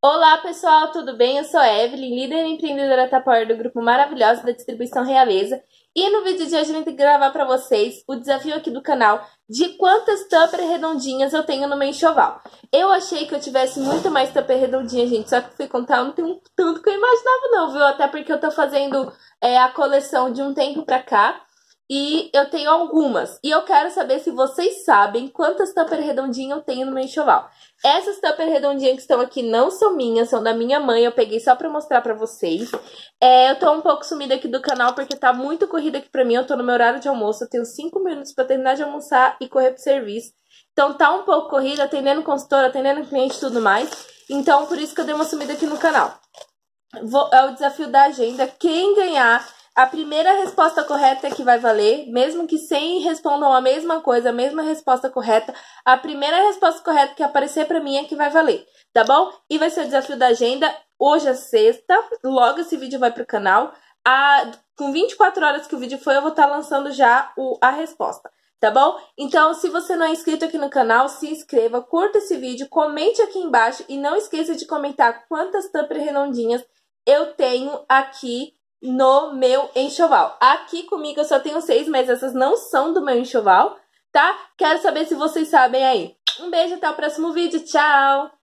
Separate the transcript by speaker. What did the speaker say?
Speaker 1: Olá pessoal, tudo bem? Eu sou a Evelyn, líder empreendedora Tapower do grupo maravilhoso da distribuição Realeza. E no vídeo de hoje eu vim gravar para vocês o desafio aqui do canal de quantas tupper redondinhas eu tenho no meu enxoval. Eu achei que eu tivesse muito mais tupper redondinha, gente, só que fui contar, eu não tenho tanto que eu imaginava não, viu? Até porque eu tô fazendo é, a coleção de um tempo pra cá. E eu tenho algumas. E eu quero saber se vocês sabem quantas tupper redondinhas eu tenho no meu enxoval. Essas tupper redondinhas que estão aqui não são minhas, são da minha mãe. Eu peguei só pra mostrar pra vocês. É, eu tô um pouco sumida aqui do canal porque tá muito corrida aqui pra mim. Eu tô no meu horário de almoço. Eu tenho 5 minutos pra terminar de almoçar e correr pro serviço. Então tá um pouco corrida, atendendo consultora, atendendo cliente e tudo mais. Então por isso que eu dei uma sumida aqui no canal. Vou, é o desafio da agenda. Quem ganhar a primeira resposta correta é que vai valer, mesmo que 100 respondam a mesma coisa, a mesma resposta correta, a primeira resposta correta que aparecer para mim é que vai valer, tá bom? E vai ser o desafio da agenda, hoje é sexta, logo esse vídeo vai pro canal. A, com 24 horas que o vídeo foi, eu vou estar tá lançando já o, a resposta tá bom? Então, se você não é inscrito aqui no canal, se inscreva, curta esse vídeo, comente aqui embaixo e não esqueça de comentar quantas tampas redondinhas eu tenho aqui no meu enxoval. Aqui comigo eu só tenho seis, mas essas não são do meu enxoval, tá? Quero saber se vocês sabem aí. Um beijo, até o próximo vídeo. Tchau!